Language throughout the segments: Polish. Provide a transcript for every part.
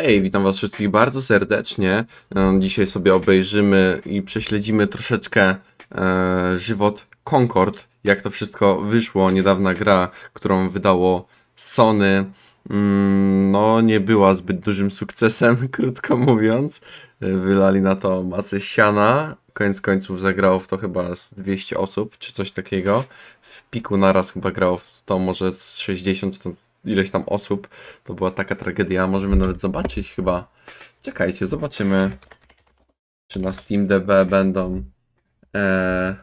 Hej, witam Was wszystkich bardzo serdecznie. E, dzisiaj sobie obejrzymy i prześledzimy troszeczkę e, żywot Concord, jak to wszystko wyszło. Niedawna gra, którą wydało Sony, mm, no nie była zbyt dużym sukcesem, krótko mówiąc. E, wylali na to masę siana. Koniec końców zagrało w to chyba z 200 osób, czy coś takiego. W piku naraz chyba grało w to może z 60, ileś tam osób. To była taka tragedia. Możemy nawet zobaczyć chyba. Czekajcie, zobaczymy, czy na SteamDB będą e,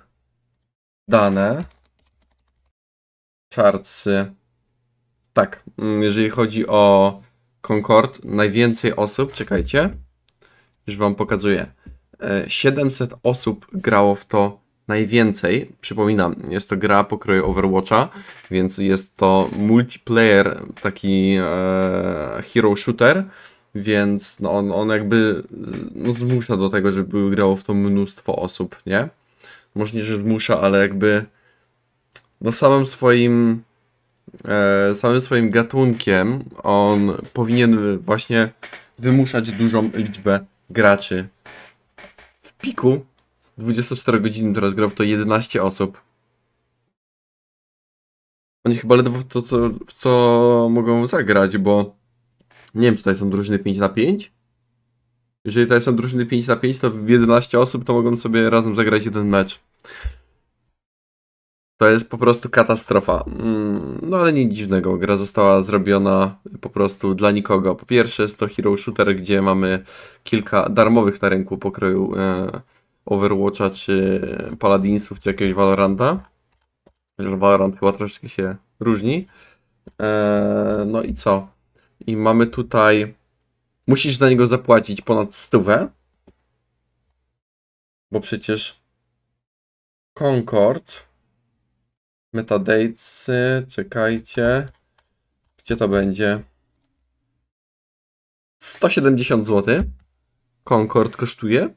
dane. Chartsy. Tak, mm, jeżeli chodzi o Concord, najwięcej osób, czekajcie, już wam pokazuję. 700 e, osób grało w to najwięcej. Przypominam, jest to gra pokroju Overwatcha, więc jest to multiplayer, taki e, hero shooter, więc no, on, on jakby no, zmusza do tego, żeby grało w to mnóstwo osób, nie? Może nie, że zmusza, ale jakby no samym swoim e, samym swoim gatunkiem on powinien właśnie wymuszać dużą liczbę graczy. W piku 24 godziny teraz gra w to 11 osób. Oni chyba ledwo w to, co, w co mogą zagrać, bo nie wiem, czy tutaj są drużyny 5 na 5. Jeżeli tutaj są drużyny 5 na 5, to w 11 osób to mogą sobie razem zagrać jeden mecz. To jest po prostu katastrofa. Mm, no ale nic dziwnego, gra została zrobiona po prostu dla nikogo. Po pierwsze jest to hero shooter, gdzie mamy kilka darmowych na rynku pokroju e, Overwatcha czy Paladinsów czy jakiegoś Valoranta. Że Valorant chyba troszeczkę się różni. Eee, no i co? I mamy tutaj... Musisz za niego zapłacić ponad stówę. Bo przecież Concord Metadatesy, czekajcie. Gdzie to będzie? 170 zł. Concord kosztuje.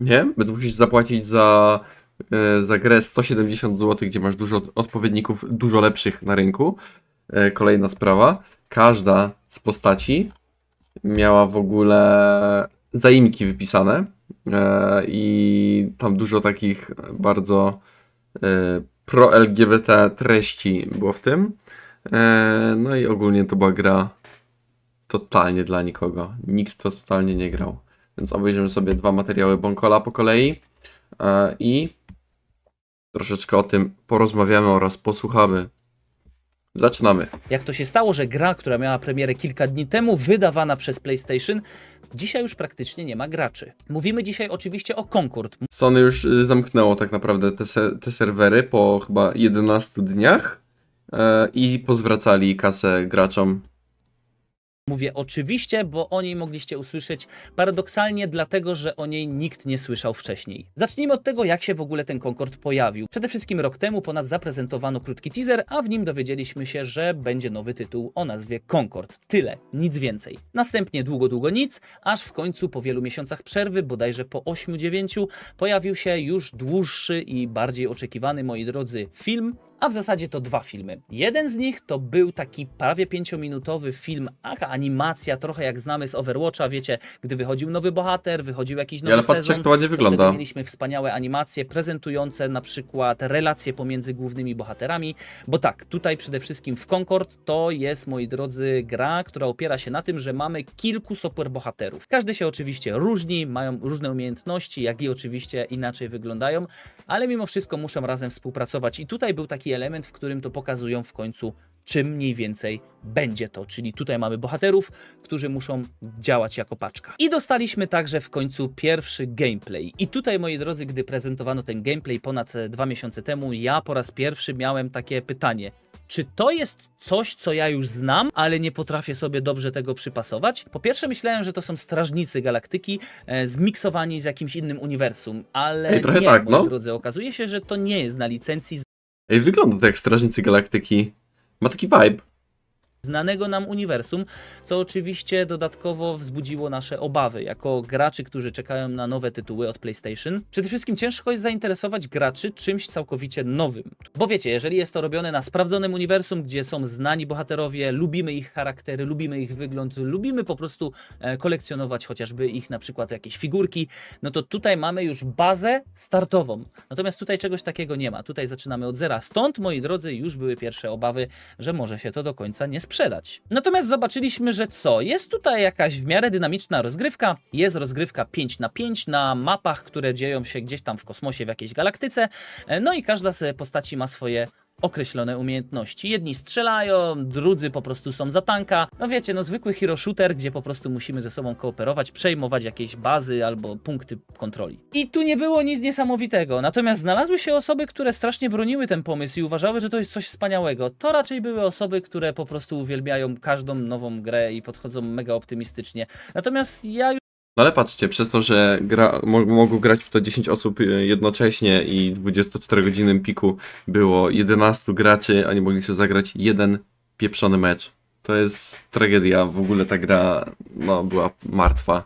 Nie? Będę musisz zapłacić za, e, za grę 170 zł, gdzie masz dużo odpowiedników, dużo lepszych na rynku. E, kolejna sprawa. Każda z postaci miała w ogóle zaimki wypisane e, i tam dużo takich bardzo pro-LGBT treści było w tym. No i ogólnie to była gra totalnie dla nikogo. Nikt to totalnie nie grał. Więc obejrzymy sobie dwa materiały Bonkola po kolei e, i troszeczkę o tym porozmawiamy oraz posłuchamy. Zaczynamy. Jak to się stało, że gra, która miała premierę kilka dni temu, wydawana przez PlayStation, dzisiaj już praktycznie nie ma graczy. Mówimy dzisiaj oczywiście o Concord. Sony już y, zamknęło tak naprawdę te, se te serwery po chyba 11 dniach e, i pozwracali kasę graczom Mówię oczywiście, bo o niej mogliście usłyszeć paradoksalnie dlatego, że o niej nikt nie słyszał wcześniej. Zacznijmy od tego, jak się w ogóle ten Concorde pojawił. Przede wszystkim rok temu po nas zaprezentowano krótki teaser, a w nim dowiedzieliśmy się, że będzie nowy tytuł o nazwie Concorde. Tyle, nic więcej. Następnie długo, długo nic, aż w końcu po wielu miesiącach przerwy, bodajże po 8-9, pojawił się już dłuższy i bardziej oczekiwany, moi drodzy, film, a w zasadzie to dwa filmy. Jeden z nich to był taki prawie pięciominutowy film, aka animacja, trochę jak znamy z Overwatcha, wiecie, gdy wychodził nowy bohater, wychodził jakiś nowy ja, ale sezon. Ale patrzcie, to ładnie wygląda. Mieliśmy wspaniałe animacje prezentujące na przykład relacje pomiędzy głównymi bohaterami, bo tak, tutaj przede wszystkim w Concord to jest, moi drodzy, gra, która opiera się na tym, że mamy kilku superbohaterów. Każdy się oczywiście różni, mają różne umiejętności, jak i oczywiście inaczej wyglądają, ale mimo wszystko muszą razem współpracować i tutaj był taki taki element, w którym to pokazują w końcu, czym mniej więcej będzie to. Czyli tutaj mamy bohaterów, którzy muszą działać jako paczka. I dostaliśmy także w końcu pierwszy gameplay. I tutaj, moi drodzy, gdy prezentowano ten gameplay ponad e, dwa miesiące temu, ja po raz pierwszy miałem takie pytanie. Czy to jest coś, co ja już znam, ale nie potrafię sobie dobrze tego przypasować? Po pierwsze myślałem, że to są strażnicy galaktyki e, zmiksowani z jakimś innym uniwersum, ale nie. nie, tak, moi no? drodzy, okazuje się, że to nie jest na licencji Ej, wygląda to jak Strażnicy Galaktyki. Ma taki vibe znanego nam uniwersum, co oczywiście dodatkowo wzbudziło nasze obawy jako graczy, którzy czekają na nowe tytuły od PlayStation. Przede wszystkim ciężko jest zainteresować graczy czymś całkowicie nowym. Bo wiecie, jeżeli jest to robione na sprawdzonym uniwersum, gdzie są znani bohaterowie, lubimy ich charaktery, lubimy ich wygląd, lubimy po prostu e, kolekcjonować chociażby ich na przykład jakieś figurki, no to tutaj mamy już bazę startową. Natomiast tutaj czegoś takiego nie ma. Tutaj zaczynamy od zera. Stąd, moi drodzy, już były pierwsze obawy, że może się to do końca nie sprzedać. Natomiast zobaczyliśmy, że co? Jest tutaj jakaś w miarę dynamiczna rozgrywka. Jest rozgrywka 5 na 5 na mapach, które dzieją się gdzieś tam w kosmosie, w jakiejś galaktyce. E, no i każda z postaci ma swoje określone umiejętności. Jedni strzelają, drudzy po prostu są za tanka. No wiecie, no zwykły hero shooter, gdzie po prostu musimy ze sobą kooperować, przejmować jakieś bazy albo punkty kontroli. I tu nie było nic niesamowitego, natomiast znalazły się osoby, które strasznie broniły ten pomysł i uważały, że to jest coś wspaniałego. To raczej były osoby, które po prostu uwielbiają każdą nową grę i podchodzą mega optymistycznie. Natomiast ja no ale patrzcie, przez to, że gra, mogło grać w to 10 osób y, jednocześnie i 24-godzinnym piku było 11 graczy, a nie mogli się zagrać jeden pieprzony mecz. To jest tragedia. W ogóle ta gra no, była martwa.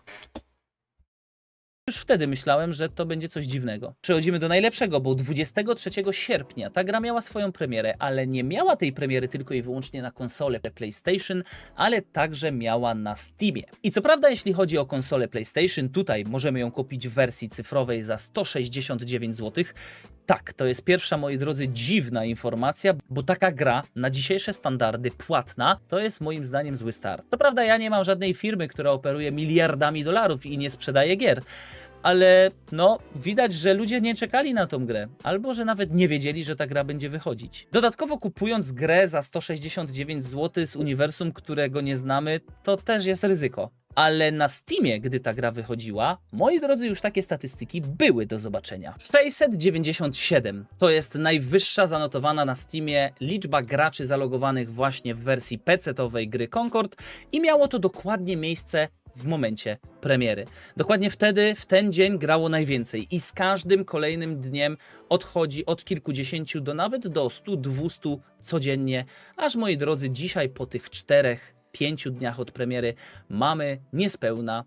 Już wtedy myślałem, że to będzie coś dziwnego. Przechodzimy do najlepszego, bo 23 sierpnia ta gra miała swoją premierę, ale nie miała tej premiery tylko i wyłącznie na konsole PlayStation, ale także miała na Steamie. I co prawda, jeśli chodzi o konsolę PlayStation, tutaj możemy ją kupić w wersji cyfrowej za 169 zł, tak, to jest pierwsza, moi drodzy, dziwna informacja, bo taka gra na dzisiejsze standardy płatna to jest moim zdaniem zły start. To prawda, ja nie mam żadnej firmy, która operuje miliardami dolarów i nie sprzedaje gier. Ale no, widać, że ludzie nie czekali na tą grę, albo że nawet nie wiedzieli, że ta gra będzie wychodzić. Dodatkowo kupując grę za 169 zł z uniwersum, którego nie znamy, to też jest ryzyko ale na Steamie, gdy ta gra wychodziła, moi drodzy, już takie statystyki były do zobaczenia. 697 to jest najwyższa zanotowana na Steamie liczba graczy zalogowanych właśnie w wersji PC-owej gry Concord i miało to dokładnie miejsce w momencie premiery. Dokładnie wtedy, w ten dzień grało najwięcej i z każdym kolejnym dniem odchodzi od kilkudziesięciu do nawet do 100-200 codziennie, aż moi drodzy, dzisiaj po tych czterech pięciu dniach od premiery mamy niespełna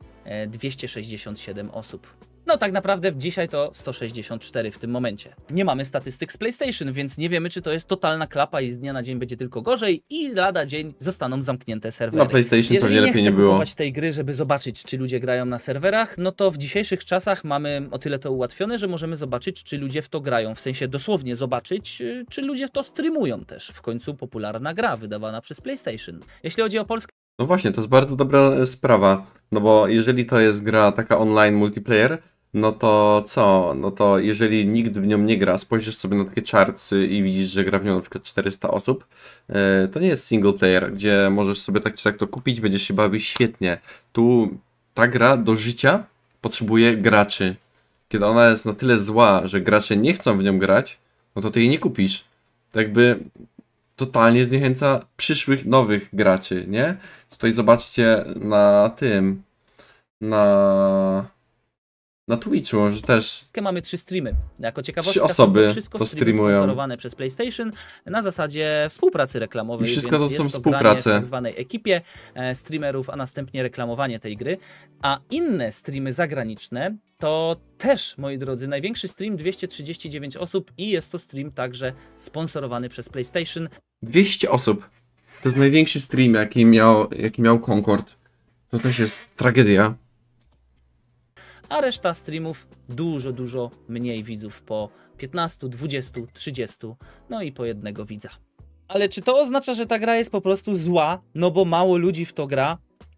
267 e, osób. No tak naprawdę dzisiaj to 164 w tym momencie. Nie mamy statystyk z PlayStation, więc nie wiemy, czy to jest totalna klapa i z dnia na dzień będzie tylko gorzej i lada dzień zostaną zamknięte serwery. Na no, PlayStation Jeżeli nie lepiej nie, nie było. tej gry, żeby zobaczyć, czy ludzie grają na serwerach, no to w dzisiejszych czasach mamy o tyle to ułatwione, że możemy zobaczyć, czy ludzie w to grają, w sensie dosłownie zobaczyć, y, czy ludzie w to streamują też. W końcu popularna gra wydawana przez PlayStation. Jeśli chodzi o Polskę, no właśnie, to jest bardzo dobra sprawa, no bo jeżeli to jest gra taka online multiplayer, no to co? No to jeżeli nikt w nią nie gra, spojrzysz sobie na takie czarcy i widzisz, że gra w nią na przykład 400 osób, e, to nie jest single player, gdzie możesz sobie tak czy tak to kupić, będziesz się bawić świetnie. Tu ta gra do życia potrzebuje graczy. Kiedy ona jest na tyle zła, że gracze nie chcą w nią grać, no to ty jej nie kupisz. To jakby totalnie zniechęca przyszłych nowych graczy, nie? Tutaj zobaczcie na tym, na na Twitchu, że też. Mamy trzy streamy. Jako ciekawostka, trzy osoby to wszystko to streamują. sponsorowane przez PlayStation na zasadzie współpracy reklamowej. I wszystko to są współprace. W tak zwanej ekipie e, streamerów, a następnie reklamowanie tej gry. A inne streamy zagraniczne to też, moi drodzy, największy stream 239 osób i jest to stream także sponsorowany przez PlayStation. 200 osób. To jest największy stream, jaki miał, jaki miał Concord. To też jest tragedia a reszta streamów dużo, dużo mniej widzów po 15, 20, 30, no i po jednego widza. Ale czy to oznacza, że ta gra jest po prostu zła? No bo mało ludzi w to gra?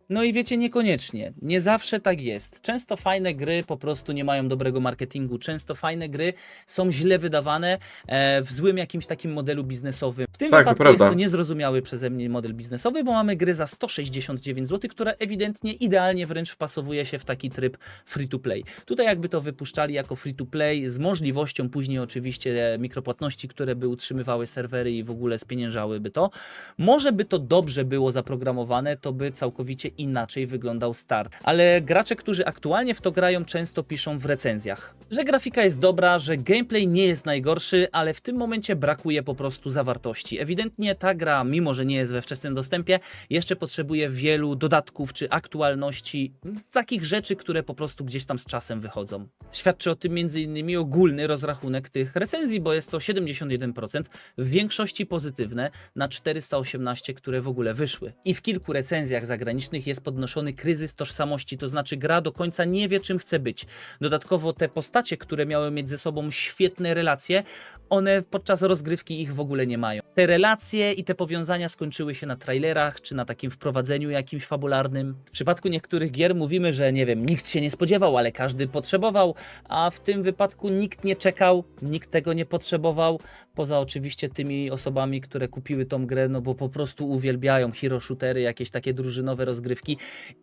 No i wiecie, niekoniecznie. Nie zawsze tak jest. Często fajne gry po prostu nie mają dobrego marketingu, często fajne gry są źle wydawane e, w złym jakimś takim modelu biznesowym. W tym tak, wypadku to jest to niezrozumiały przeze mnie model biznesowy, bo mamy gry za 169 zł, która ewidentnie idealnie wręcz wpasowuje się w taki tryb free to play. Tutaj jakby to wypuszczali jako free to play z możliwością później oczywiście e, mikropłatności, które by utrzymywały serwery i w ogóle spieniężałyby to. Może by to dobrze było zaprogramowane, to by całkowicie inaczej wyglądał start. Ale gracze, którzy aktualnie w to grają, często piszą w recenzjach, że grafika jest dobra, że gameplay nie jest najgorszy, ale w tym momencie brakuje po prostu zawartości. Ewidentnie ta gra, mimo że nie jest we wczesnym dostępie, jeszcze potrzebuje wielu dodatków czy aktualności, takich rzeczy, które po prostu gdzieś tam z czasem wychodzą. Świadczy o tym m.in. ogólny rozrachunek tych recenzji, bo jest to 71%, w większości pozytywne na 418, które w ogóle wyszły. I w kilku recenzjach zagranicznych jest podnoszony kryzys tożsamości, to znaczy gra do końca nie wie, czym chce być. Dodatkowo te postacie, które miały mieć ze sobą świetne relacje, one podczas rozgrywki ich w ogóle nie mają. Te relacje i te powiązania skończyły się na trailerach, czy na takim wprowadzeniu jakimś fabularnym. W przypadku niektórych gier mówimy, że nie wiem, nikt się nie spodziewał, ale każdy potrzebował, a w tym wypadku nikt nie czekał, nikt tego nie potrzebował, poza oczywiście tymi osobami, które kupiły tą grę, no bo po prostu uwielbiają hero shootery, jakieś takie drużynowe rozgrywki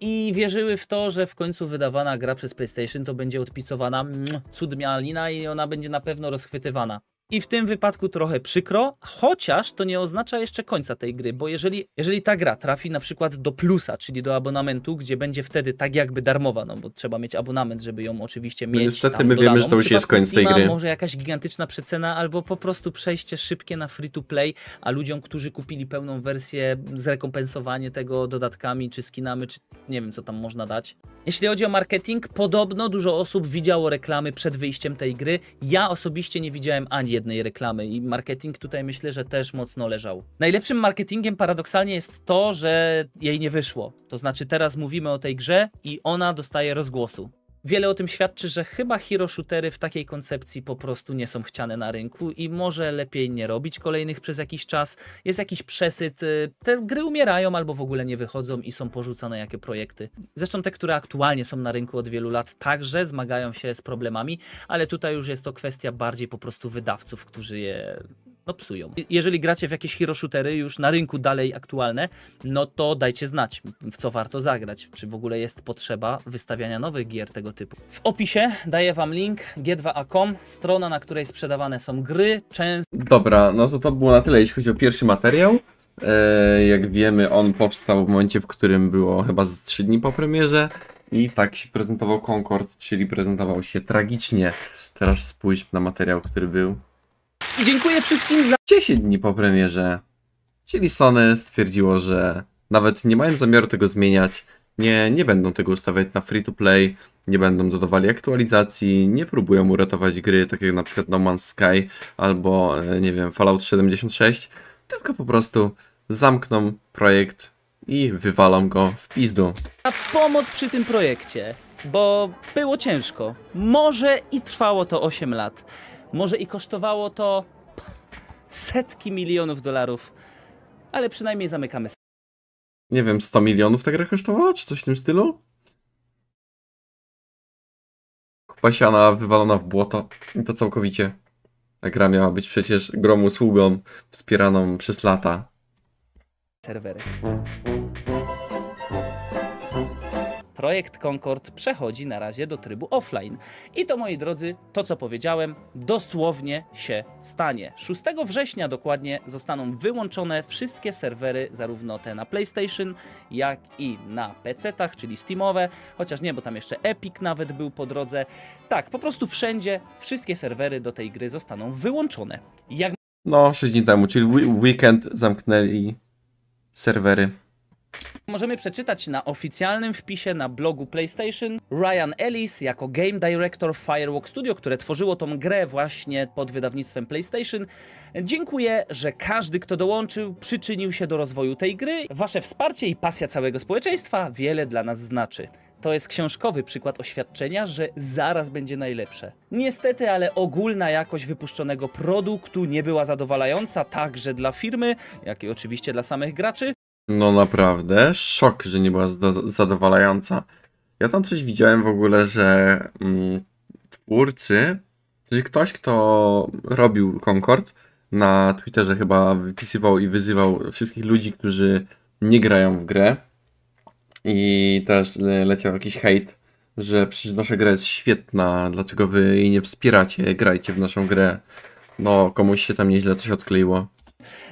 i wierzyły w to, że w końcu wydawana gra przez PlayStation to będzie odpicowana cudmialina i ona będzie na pewno rozchwytywana. I w tym wypadku trochę przykro, chociaż to nie oznacza jeszcze końca tej gry, bo jeżeli, jeżeli ta gra trafi na przykład do plusa, czyli do abonamentu, gdzie będzie wtedy tak jakby darmowa, no bo trzeba mieć abonament, żeby ją oczywiście no mieć. No niestety my wiemy, że to już jest koniec tej gry. Może jakaś gigantyczna przecena, albo po prostu przejście szybkie na free to play, a ludziom, którzy kupili pełną wersję, zrekompensowanie tego dodatkami, czy skinami, czy nie wiem, co tam można dać. Jeśli chodzi o marketing, podobno dużo osób widziało reklamy przed wyjściem tej gry. Ja osobiście nie widziałem ani jednej reklamy i marketing tutaj myślę, że też mocno leżał. Najlepszym marketingiem paradoksalnie jest to, że jej nie wyszło. To znaczy teraz mówimy o tej grze i ona dostaje rozgłosu wiele o tym świadczy, że chyba hero shootery w takiej koncepcji po prostu nie są chciane na rynku i może lepiej nie robić kolejnych przez jakiś czas. Jest jakiś przesyt, y, te gry umierają albo w ogóle nie wychodzą i są porzucane jakie projekty. Zresztą te, które aktualnie są na rynku od wielu lat, także zmagają się z problemami, ale tutaj już jest to kwestia bardziej po prostu wydawców, którzy je no psują. Jeżeli gracie w jakieś hero shootery już na rynku dalej aktualne, no to dajcie znać, w co warto zagrać, czy w ogóle jest potrzeba wystawiania nowych gier tego typu. W opisie daję wam link g2a.com, strona, na której sprzedawane są gry, często... Dobra, no to to było na tyle, jeśli chodzi o pierwszy materiał. E, jak wiemy, on powstał w momencie, w którym było chyba z 3 dni po premierze. I tak się prezentował Concord, czyli prezentował się tragicznie. Teraz spójrzmy na materiał, który był dziękuję wszystkim za... 10 dni po premierze. Czyli Sony stwierdziło, że nawet nie mają zamiaru tego zmieniać, nie, nie będą tego ustawiać na free to play, nie będą dodawali aktualizacji, nie próbują uratować gry, tak jak na przykład No Man's Sky albo, e, nie wiem, Fallout 76, tylko po prostu zamkną projekt i wywalam go w pizdu. A pomoc przy tym projekcie, bo było ciężko. Może i trwało to 8 lat. Może i kosztowało to setki milionów dolarów, ale przynajmniej zamykamy. Nie wiem, 100 milionów ta gra kosztowała, czy coś w tym stylu? Pasiana wywalona w błoto. I to całkowicie. Ta gra miała być przecież grom usługą wspieraną przez lata. Serwery projekt Concord przechodzi na razie do trybu offline. I to moi drodzy, to co powiedziałem, dosłownie się stanie. 6 września dokładnie zostaną wyłączone wszystkie serwery, zarówno te na PlayStation, jak i na PC-tach, czyli Steamowe, chociaż nie, bo tam jeszcze Epic nawet był po drodze. Tak, po prostu wszędzie wszystkie serwery do tej gry zostaną wyłączone. Jak... No, 6 dni temu, czyli weekend zamknęli serwery. Tak możemy przeczytać na oficjalnym wpisie na blogu PlayStation. Ryan Ellis jako Game Director Firewalk Studio, które tworzyło tą grę właśnie pod wydawnictwem PlayStation, dziękuję, że każdy, kto dołączył, przyczynił się do rozwoju tej gry. Wasze wsparcie i pasja całego społeczeństwa wiele dla nas znaczy. To jest książkowy przykład oświadczenia, że zaraz będzie najlepsze. Niestety, ale ogólna jakość wypuszczonego produktu nie była zadowalająca także dla firmy, jak i oczywiście dla samych graczy. No naprawdę, szok, że nie była zadowalająca. Ja tam coś widziałem w ogóle, że mm, twórcy, czyli ktoś, kto robił Concord, na Twitterze chyba wypisywał i wyzywał wszystkich ludzi, którzy nie grają w grę. I też leciał jakiś hejt, że przecież nasza gra jest świetna, dlaczego wy jej nie wspieracie, grajcie w naszą grę. No, komuś się tam nieźle coś odkleiło.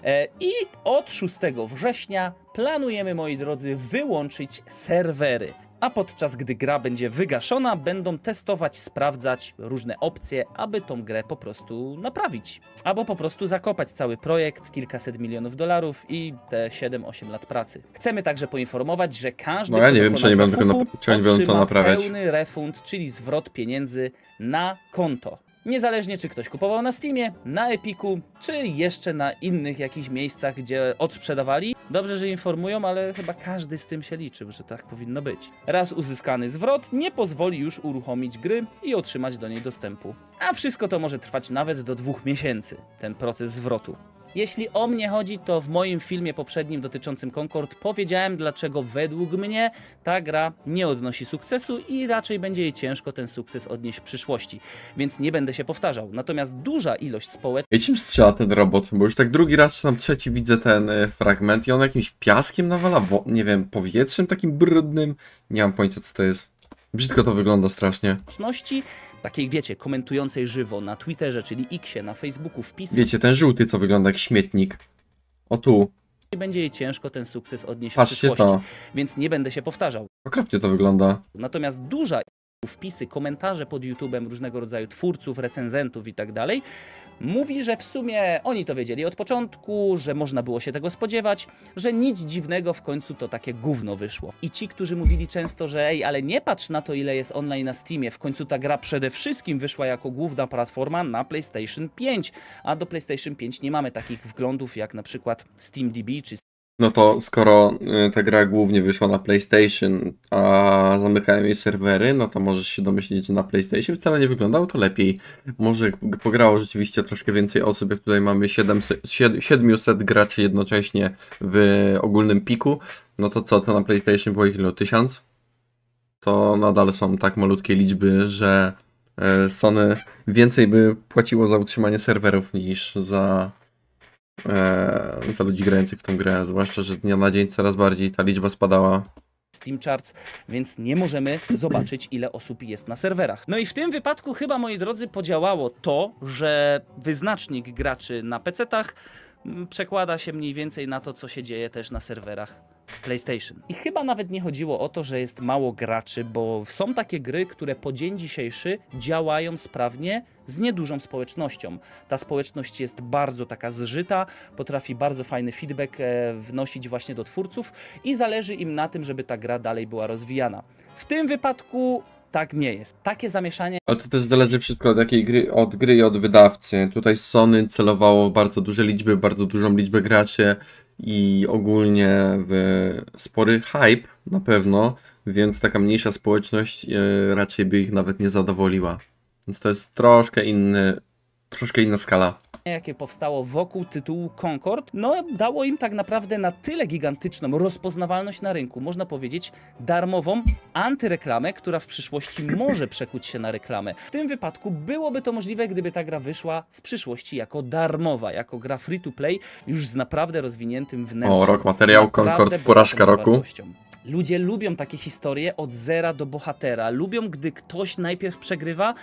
E, I od 6 września planujemy, moi drodzy, wyłączyć serwery. A podczas gdy gra będzie wygaszona, będą testować, sprawdzać różne opcje, aby tą grę po prostu naprawić. Albo po prostu zakopać cały projekt, kilkaset milionów dolarów i te 7-8 lat pracy. Chcemy także poinformować, że każdy. No ja nie wiem, czy nie będą, tylko na... czy nie będą to naprawiać. Pełny refund, czyli zwrot pieniędzy na konto. Niezależnie czy ktoś kupował na Steamie, na Epiku, czy jeszcze na innych jakichś miejscach, gdzie odsprzedawali. Dobrze, że informują, ale chyba każdy z tym się liczył, że tak powinno być. Raz uzyskany zwrot nie pozwoli już uruchomić gry i otrzymać do niej dostępu. A wszystko to może trwać nawet do dwóch miesięcy, ten proces zwrotu. Jeśli o mnie chodzi, to w moim filmie poprzednim dotyczącym Concord powiedziałem, dlaczego według mnie ta gra nie odnosi sukcesu i raczej będzie jej ciężko ten sukces odnieść w przyszłości, więc nie będę się powtarzał. Natomiast duża ilość społecznych... Jakim strzela ten robot? Bo już tak drugi raz czy tam trzeci widzę ten e, fragment i on jakimś piaskiem nawala, nie wiem, powietrzem takim brudnym. Nie mam pojęcia co to jest. Brzydko to wygląda strasznie. Ważności, takiej wiecie, komentującej żywo na Twitterze, czyli Xie, na Facebooku, wpisy. Wiecie, ten żółty, co wygląda jak śmietnik. O tu. I będzie jej ciężko ten sukces odnieść Patrzcie w przyszłości, to. więc nie będę się powtarzał. Okropnie to wygląda. Natomiast duża wpisy, komentarze pod YouTube'em różnego rodzaju twórców, recenzentów i tak dalej, mówi, że w sumie oni to wiedzieli od początku, że można było się tego spodziewać, że nic dziwnego w końcu to takie gówno wyszło. I ci, którzy mówili często, że ej, ale nie patrz na to, ile jest online na Steamie, w końcu ta gra przede wszystkim wyszła jako główna platforma na PlayStation 5, a do PlayStation 5 nie mamy takich wglądów jak na przykład SteamDB czy no to skoro y, ta gra głównie wyszła na PlayStation, a zamykają jej serwery, no to możesz się domyślić, że na PlayStation wcale nie wyglądało to lepiej. Może pograło rzeczywiście troszkę więcej osób, jak tutaj mamy 700, graczy jednocześnie w ogólnym piku, no to co, to na PlayStation było ich ilu? 1000? To nadal są tak malutkie liczby, że e, Sony więcej by płaciło za utrzymanie serwerów niż za e, za ludzi grających w tę grę, zwłaszcza, że dnia na dzień coraz bardziej ta liczba spadała. Steam Charts, więc nie możemy zobaczyć, ile osób jest na serwerach. No i w tym wypadku chyba, moi drodzy, podziałało to, że wyznacznik graczy na PC-tach mm, przekłada się mniej więcej na to, co się dzieje też na serwerach PlayStation. I chyba nawet nie chodziło o to, że jest mało graczy, bo są takie gry, które po dzień dzisiejszy działają sprawnie z niedużą społecznością. Ta społeczność jest bardzo taka zżyta, potrafi bardzo fajny feedback e, wnosić właśnie do twórców i zależy im na tym, żeby ta gra dalej była rozwijana. W tym wypadku tak nie jest. Takie zamieszanie. Ale to też zależy wszystko od jakiej gry, od gry i od wydawcy. Tutaj Sony celowało w bardzo duże liczby, bardzo dużą liczbę graczy i ogólnie w spory hype na pewno, więc taka mniejsza społeczność e, raczej by ich nawet nie zadowoliła. Więc to jest troszkę inny, troszkę inna skala jakie powstało wokół tytułu Concord, no dało im tak naprawdę na tyle gigantyczną rozpoznawalność na rynku, można powiedzieć darmową antyreklamę, która w przyszłości może przekuć się na reklamę. W tym wypadku byłoby to możliwe, gdyby ta gra wyszła w przyszłości jako darmowa, jako gra free to play, już z naprawdę rozwiniętym wnętrzem. O, rok materiał Concord, porażka roku. Wartością. Ludzie lubią takie historie od zera do bohatera. Lubią, gdy ktoś najpierw przegrywa,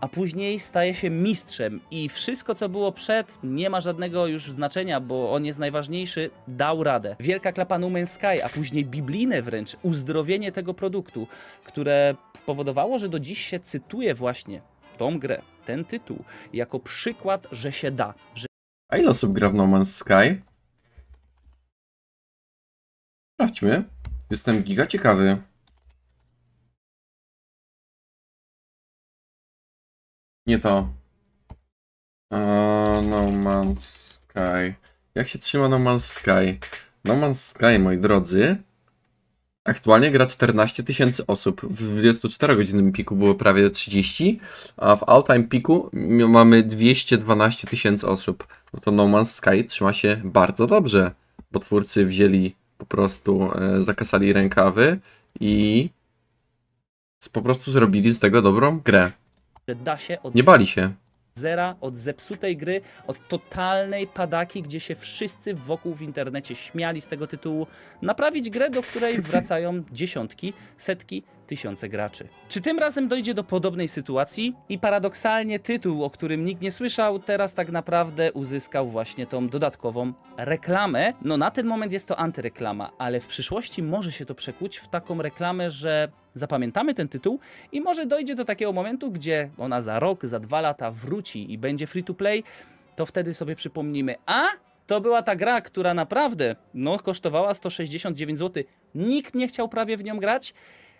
a później staje się mistrzem. I wszystko, co było przed, nie ma żadnego już znaczenia, bo on jest najważniejszy, dał radę. Wielka klapa No Man's Sky, a później biblijne wręcz uzdrowienie tego produktu, które spowodowało, że do dziś się cytuje właśnie tą grę, ten tytuł, jako przykład, że się da. Że... A ile osób gra w No Man's Sky? Sprawdźmy. Jestem giga ciekawy. Nie to. Uh, no Man's Sky. Jak się trzyma No Man's Sky? No Man's Sky, moi drodzy. Aktualnie gra 14 tysięcy osób. W 24-godzinnym piku było prawie 30, a w all-time piku mamy 212 tysięcy osób. No to No Man's Sky trzyma się bardzo dobrze, bo twórcy wzięli po prostu e, zakasali rękawy i po prostu zrobili z tego dobrą grę. Da się od... Nie bali się. Zera, od zepsutej gry, od totalnej padaki, gdzie się wszyscy wokół w internecie śmiali z tego tytułu, naprawić grę, do której wracają dziesiątki, setki tysiące graczy. Czy tym razem dojdzie do podobnej sytuacji? I paradoksalnie tytuł, o którym nikt nie słyszał, teraz tak naprawdę uzyskał właśnie tą dodatkową reklamę. No na ten moment jest to antyreklama, ale w przyszłości może się to przekuć w taką reklamę, że zapamiętamy ten tytuł i może dojdzie do takiego momentu, gdzie ona za rok, za dwa lata wróci i będzie free to play, to wtedy sobie przypomnimy, a to była ta gra, która naprawdę no, kosztowała 169 zł. Nikt nie chciał prawie w nią grać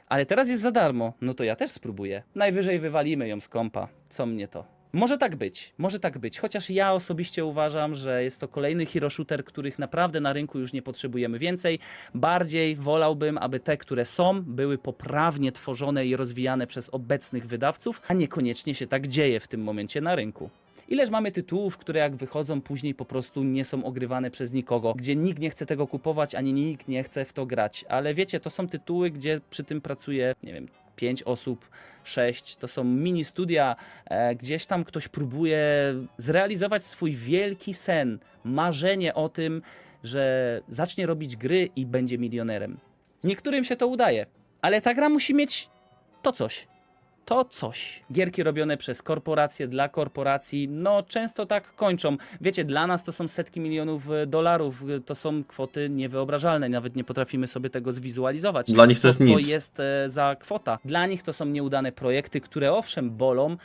ale teraz jest za darmo, no to ja też spróbuję. Najwyżej wywalimy ją z kompa, co mnie to. Może tak być, może tak być, chociaż ja osobiście uważam, że jest to kolejny hero shooter, których naprawdę na rynku już nie potrzebujemy więcej. Bardziej wolałbym, aby te, które są, były poprawnie tworzone i rozwijane przez obecnych wydawców, a niekoniecznie się tak dzieje w tym momencie na rynku. Ileż mamy tytułów, które jak wychodzą później po prostu nie są ogrywane przez nikogo, gdzie nikt nie chce tego kupować, ani nikt nie chce w to grać. Ale wiecie, to są tytuły, gdzie przy tym pracuje, nie wiem, 5 osób, 6. To są mini studia, e, gdzieś tam ktoś próbuje zrealizować swój wielki sen, marzenie o tym, że zacznie robić gry i będzie milionerem. Niektórym się to udaje, ale ta gra musi mieć to coś to coś. Gierki robione przez korporacje dla korporacji, no często tak kończą. Wiecie, dla nas to są setki milionów e, dolarów, e, to są kwoty niewyobrażalne, nawet nie potrafimy sobie tego zwizualizować. Dla nich to jest to nic. To jest e, za kwota. Dla nich to są nieudane projekty, które owszem bolą,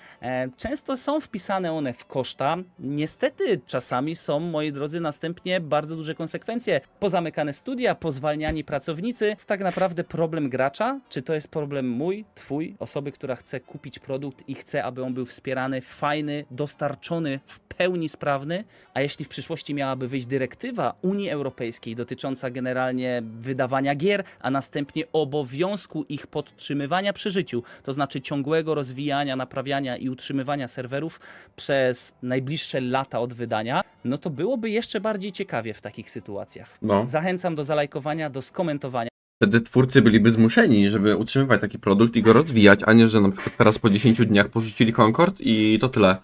często są wpisane one w koszta. Niestety czasami są, moi drodzy, następnie bardzo duże konsekwencje. Pozamykane studia, pozwalniani pracownicy. To tak naprawdę problem gracza, czy to jest problem mój, twój, osoby, która chce chce kupić produkt i chce, aby on był wspierany, fajny, dostarczony, w pełni sprawny. A jeśli w przyszłości miałaby wyjść dyrektywa Unii Europejskiej dotycząca generalnie wydawania gier, a następnie obowiązku ich podtrzymywania przy życiu, to znaczy ciągłego rozwijania, naprawiania i utrzymywania serwerów przez najbliższe lata od wydania, no to byłoby jeszcze bardziej ciekawie w takich sytuacjach. No. Zachęcam do zalajkowania, do skomentowania wtedy twórcy byliby zmuszeni, żeby utrzymywać taki produkt i go rozwijać, a nie, że na przykład teraz po 10 dniach porzucili Concord i to tyle.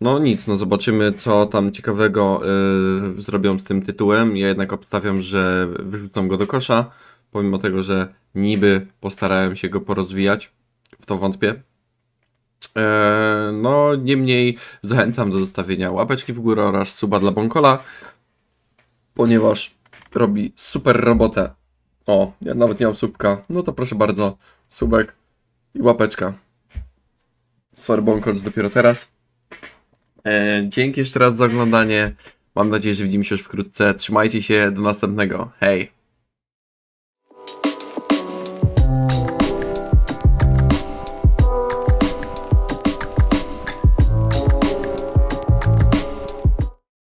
No nic, no zobaczymy, co tam ciekawego yy, zrobią z tym tytułem. Ja jednak obstawiam, że wyrzucą go do kosza, pomimo tego, że niby postarałem się go porozwijać, w to wątpię. E, no, niemniej zachęcam do zostawienia łapeczki w górę oraz suba dla Bonkola, ponieważ robi super robotę. O, ja nawet nie mam subka. No to proszę bardzo, subek i łapeczka. Sorry, bąkocz dopiero teraz. E, dzięki jeszcze raz za oglądanie. Mam nadzieję, że widzimy się już wkrótce. Trzymajcie się, do następnego. Hej!